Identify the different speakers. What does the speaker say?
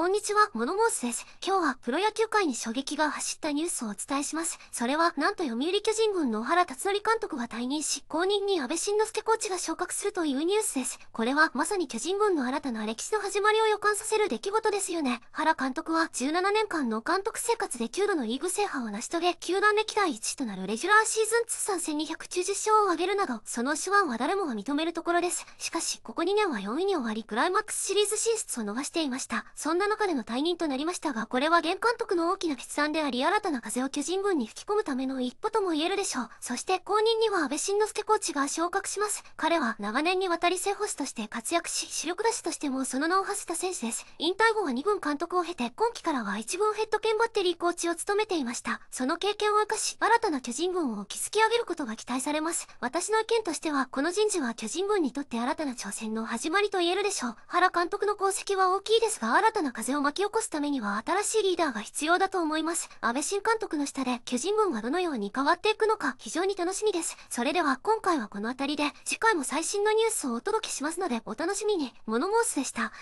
Speaker 1: こんにちは、モノモースです。今日はプロ野球界に衝撃が走ったニュースをお伝えします。それは、なんと読売巨人軍の原辰徳監督が退任し、後任に安倍晋之助コーチが昇格するというニュースです。これは、まさに巨人軍の新たな歴史の始まりを予感させる出来事ですよね。原監督は、17年間の監督生活で9度のリーグ制覇を成し遂げ、球団歴代1位となるレギュラーシーズン通算1290勝を挙げるなど、その手腕は誰もが認めるところです。しかし、ここ2年は4位に終わり、クライマックスシリーズ進出を逃していました。そんな中での退任となりましたが、これは原監督の大きな決断であり、新たな風を巨人軍に吹き込むための一歩とも言えるでしょう。そして、後任には安倍晋之助コーチが昇格します。彼は長年にわたり正捕手として活躍し、主力打手としてもその名を馳せた選手です。引退後は2軍監督を経て、今季からは1軍ヘッド兼バッテリーコーチを務めていました。その経験を生かし、新たな巨人軍を築き上げることが期待されます。私の意見としては、この人事は巨人軍にとって新たな挑戦の始まりと言えるでしょう。原監督の功績は大きいですが、新たな風を巻き起こすためには新しいリーダーが必要だと思います。安倍新監督の下で巨人軍がどのように変わっていくのか非常に楽しみです。それでは今回はこの辺りで次回も最新のニュースをお届けしますのでお楽しみに。モノモースでした。